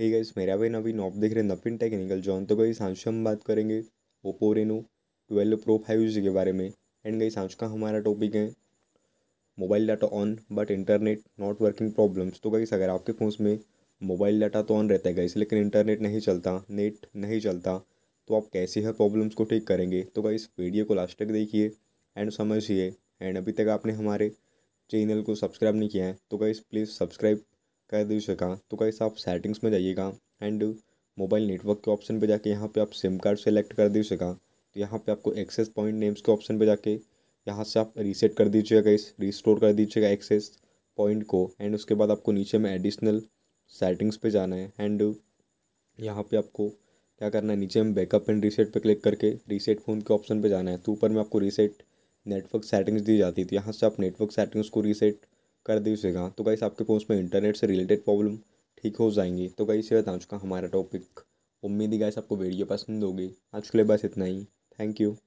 hey guys मेरा भाई नवीन आप देख रहे हैं नवीन टेक्निकल जॉन तो गई सांझ हम बात करेंगे Oppo Reno twelve pro five G के बारे में एंड गई आज का हमारा टॉपिक है mobile data on but internet not working problems तो गई अगर आपके फ़ोन में मोबाइल डाटा तो ऑन रहता है गाइस लेकिन इंटरनेट नहीं चलता नेट नहीं चलता तो आप कैसे हर प्रॉब्लम्स को ठीक करेंगे तो गई वीडियो को लास्ट तक देखिए एंड समझिए एंड अभी तक आपने हमारे चैनल को सब्सक्राइब नहीं किया है तो गाइस प्लीज़ सब्सक्राइब कर दे सका तो गाइस आप सेटिंग्स में जाइएगा एंड मोबाइल नेटवर्क के ऑप्शन पे जाके यहाँ पे आप सिम कार्ड सेलेक्ट कर दीजिएगा तो यहाँ पे आपको एक्सेस पॉइंट नेम्स के ऑप्शन पे जाके यहाँ से आप रीसेट कर दीजिएगा इस रिस्टोर कर दीजिएगा एक्सेस पॉइंट को एंड उसके बाद आपको नीचे में एडिशनल सेटिंग्स पे जाना है एंड यहाँ पे आपको क्या करना है नीचे में बैकअप एंड रीसेट पे क्लिक करके रीसेट फ़ोन के ऑप्शन पे जाना है तो ऊपर में आपको रीसेट नेटवर्क सेटिंग्स दी जाती है तो यहाँ से आप नेटवर्क सेटिंग्स को रीसेट कर दीजिएगा तो गाइस आपके फोन में इंटरनेट से रिलेटेड प्रॉब्लम ठीक हो जाएंगी तो गाइस ये बता आज का हमारा टॉपिक उम्मीद ही गाइस आपको वीडियो पसंद होगी आज के लिए बस इतना ही थैंक यू